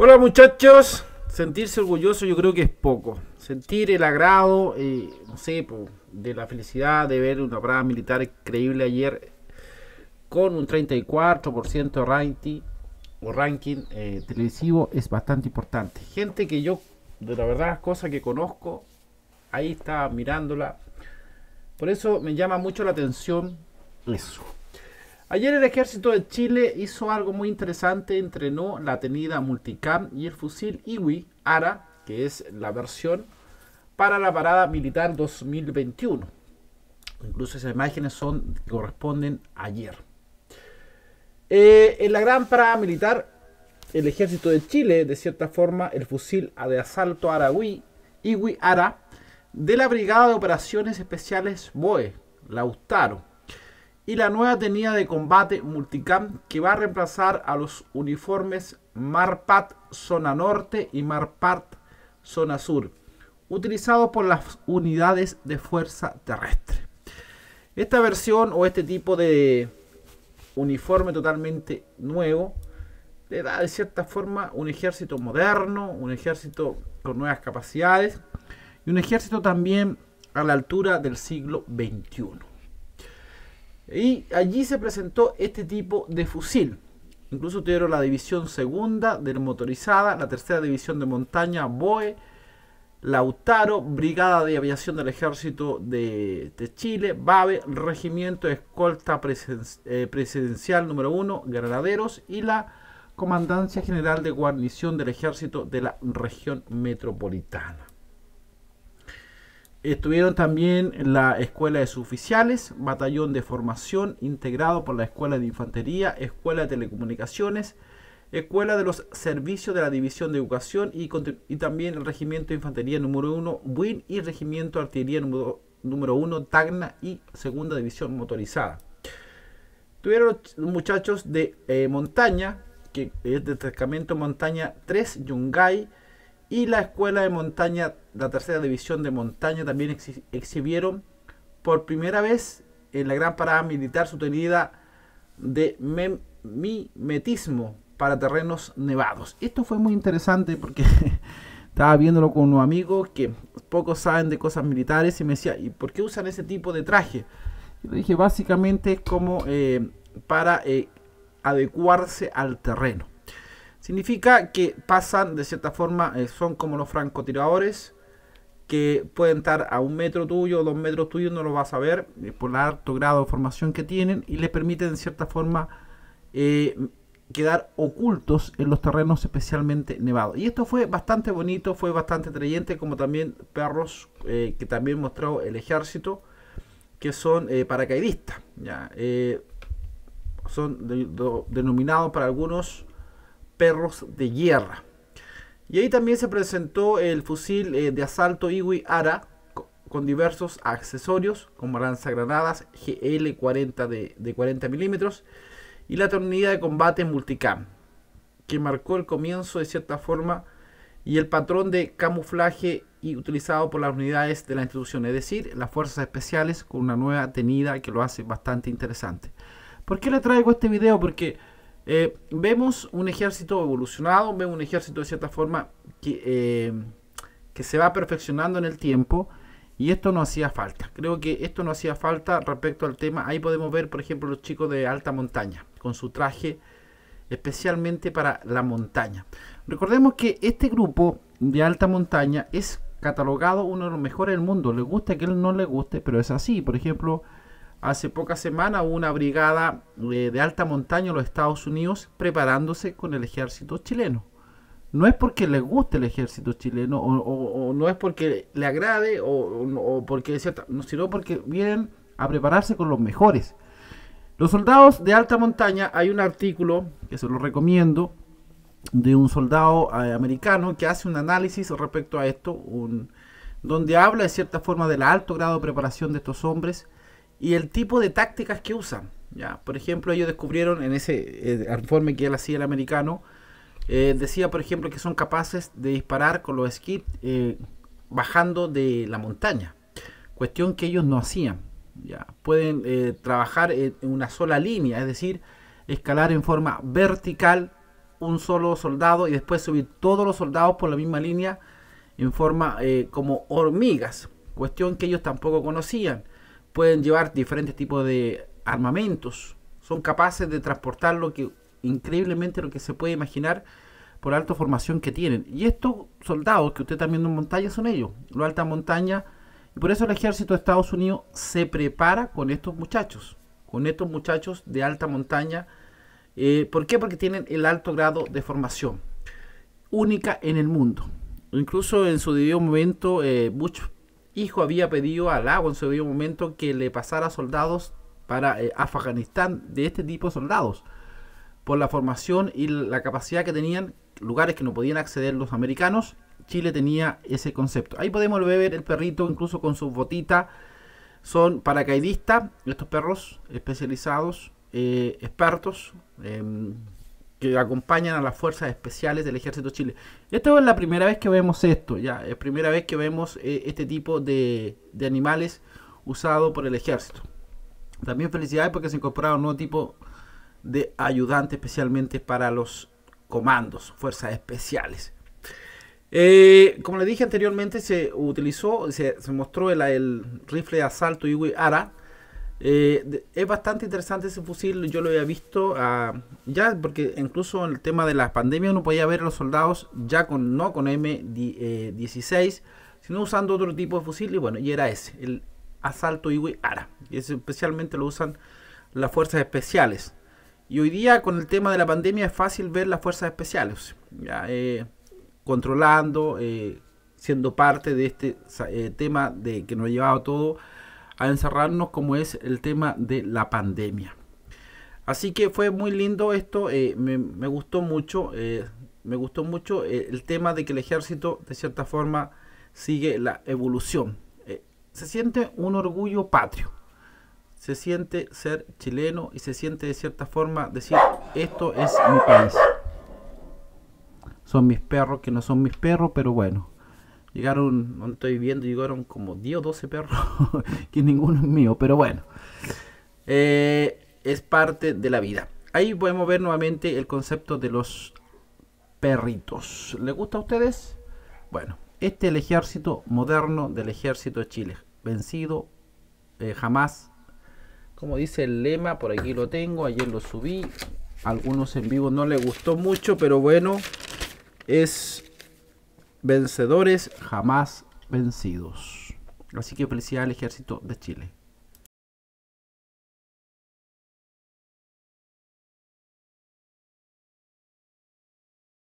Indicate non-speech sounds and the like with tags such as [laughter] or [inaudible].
Hola muchachos, sentirse orgulloso yo creo que es poco. Sentir el agrado, eh, no sé, de la felicidad de ver una parada militar increíble ayer con un 34% ranking, o ranking eh, televisivo es bastante importante. Gente que yo, de la verdad, cosa que conozco, ahí está mirándola. Por eso me llama mucho la atención eso. Ayer el ejército de Chile hizo algo muy interesante, entrenó la tenida multicam y el fusil IWI ARA, que es la versión para la parada militar 2021. Incluso esas imágenes son corresponden ayer. Eh, en la gran parada militar, el ejército de Chile, de cierta forma, el fusil de asalto Arawi, IWI ARA, de la Brigada de Operaciones Especiales BOE, la laustaro y la nueva tenida de combate Multicam que va a reemplazar a los uniformes Marpat Zona Norte y Marpat Zona Sur, utilizados por las unidades de fuerza terrestre. Esta versión o este tipo de uniforme totalmente nuevo le da de cierta forma un ejército moderno, un ejército con nuevas capacidades y un ejército también a la altura del siglo XXI. Y allí se presentó este tipo de fusil. Incluso tuvieron la división segunda del motorizada, la tercera división de montaña, BOE, Lautaro, Brigada de Aviación del Ejército de, Chile, BAVE, Regimiento de Escolta eh, Presidencial número 1, Granaderos y la Comandancia General de Guarnición del Ejército de la Región Metropolitana. Estuvieron también la Escuela de Suboficiales, Batallón de Formación integrado por la Escuela de Infantería, Escuela de Telecomunicaciones, Escuela de los Servicios de la División de Educación y, también el Regimiento de Infantería número 1 win y Regimiento de Artillería número, 1 TAGNA, y Segunda División Motorizada. Tuvieron muchachos de eh, montaña, que es de destacamento montaña 3 Yungay y la escuela de montaña, la tercera división de montaña, también exhibieron por primera vez en la gran parada militar su tenida de mimetismo para terrenos nevados. Esto fue muy interesante porque [laughs] estaba viéndolo con unos amigos que pocos saben de cosas militares y me decía, ¿y por qué usan ese tipo de traje? Y le dije, básicamente es como eh, para eh, adecuarse al terreno. Significa que pasan, de cierta forma, eh, son como los francotiradores que pueden estar a un metro tuyo, dos metros tuyos, no lo vas a ver eh, por el alto grado de formación que tienen y les permiten, de cierta forma, eh, quedar ocultos en los terrenos especialmente nevados. Y esto fue bastante bonito, fue bastante atrayente, como también perros que también mostró el ejército, que son paracaidistas. Ya, son denominados para algunos perros de guerra. Y ahí también se presentó el fusil eh, de asalto Iwi Ara con diversos accesorios como lanzagranadas GL40 de, 40 milímetros y la tornilla de combate multicam que marcó el comienzo de cierta forma y el patrón de camuflaje utilizado por las unidades de la institución, es decir, las fuerzas especiales con una nueva tenida que lo hace bastante interesante. ¿Por qué le traigo este video? Porque eh, vemos un ejército evolucionado, vemos un ejército de cierta forma que, eh, que se va perfeccionando en el tiempo y esto no hacía falta. Creo que esto no hacía falta respecto al tema. Ahí podemos ver, por ejemplo, los chicos de alta montaña con su traje especialmente para la montaña. Recordemos que este grupo de alta montaña es catalogado uno de los mejores del mundo. Le gusta que él no le guste, pero es así. Por ejemplo, Hace pocas semanas hubo una brigada eh, de alta montaña en los Estados Unidos preparándose con el ejército chileno. No es porque le guste el ejército chileno o, no es porque le agrade o, porque sino porque vienen a prepararse con los mejores. Los soldados de alta montaña, hay un artículo que se lo recomiendo de un soldado eh, americano que hace un análisis respecto a esto, un, donde habla de cierta forma del alto grado de preparación de estos hombres y el tipo de tácticas que usan. ¿ya? Por ejemplo, ellos descubrieron en ese eh, informe que él hacía el americano, eh, decía, por ejemplo, que son capaces de disparar con los skis eh, bajando de la montaña, cuestión que ellos no hacían. ¿ya? Pueden trabajar en una sola línea, es decir, escalar en forma vertical un solo soldado y después subir todos los soldados por la misma línea en forma como hormigas, cuestión que ellos tampoco conocían pueden llevar diferentes tipos de armamentos, son capaces de transportar lo que increíblemente lo que se puede imaginar por la alta formación que tienen. Y estos soldados que usted también viendo en montaña son ellos, lo alta montaña. Y por eso el ejército de Estados Unidos se prepara con estos muchachos, con estos muchachos de alta montaña. Eh, ¿Por qué? Porque tienen el alto grado de formación, única en el mundo. Incluso en su debido momento, eh, hijo había pedido al agua en su momento que le pasara soldados para eh, Afganistán de este tipo de soldados, por la formación y la capacidad que tenían, lugares que no podían acceder los americanos, Chile tenía ese concepto. Ahí podemos ver el perrito incluso con sus botitas, son paracaidistas, estos perros especializados, eh, expertos. Em, que acompañan a las fuerzas especiales del Ejército Chile. Esta es la primera vez que vemos esto, ya, es primera vez que vemos eh, este tipo de, de animales usados por el Ejército. También felicidades porque se incorporaron un nuevo tipo de ayudante especialmente para los comandos, fuerzas especiales. Eh, como le dije anteriormente, se utilizó, se, mostró el, rifle de asalto Iwi Ara, eh, es bastante interesante ese fusil, yo lo había visto ah, ya, porque incluso en el tema de la pandemia uno podía ver a los soldados ya con no con M16, eh, sino usando otro tipo de fusil, y bueno, y era ese, el asalto Iwi Ara, y especialmente lo usan las fuerzas especiales. Y hoy día con el tema de la pandemia es fácil ver las fuerzas especiales, eh, controlando, siendo parte de este tema de que nos ha llevado todo a encerrarnos como es el tema de la pandemia. Así que fue muy lindo esto, eh, me, gustó mucho, eh, me gustó mucho eh, el tema de que el ejército de cierta forma sigue la evolución. se siente un orgullo patrio, se siente ser chileno y se siente de cierta forma decir esto es mi país. Son mis perros que no son mis perros, pero bueno. Llegaron, no estoy viendo, llegaron como 10 o 12 perros, [laughs] que ninguno es mío, pero bueno. Eh, es parte de la vida. Ahí podemos ver nuevamente el concepto de los perritos. ¿Le gusta a ustedes? Bueno, este es el ejército moderno del ejército de Chile. Vencido eh, jamás. Como dice el lema, por aquí lo tengo, ayer lo subí. Algunos en vivo no le gustó mucho, pero bueno, es vencedores, jamás vencidos. Así que felicidad al ejército de Chile.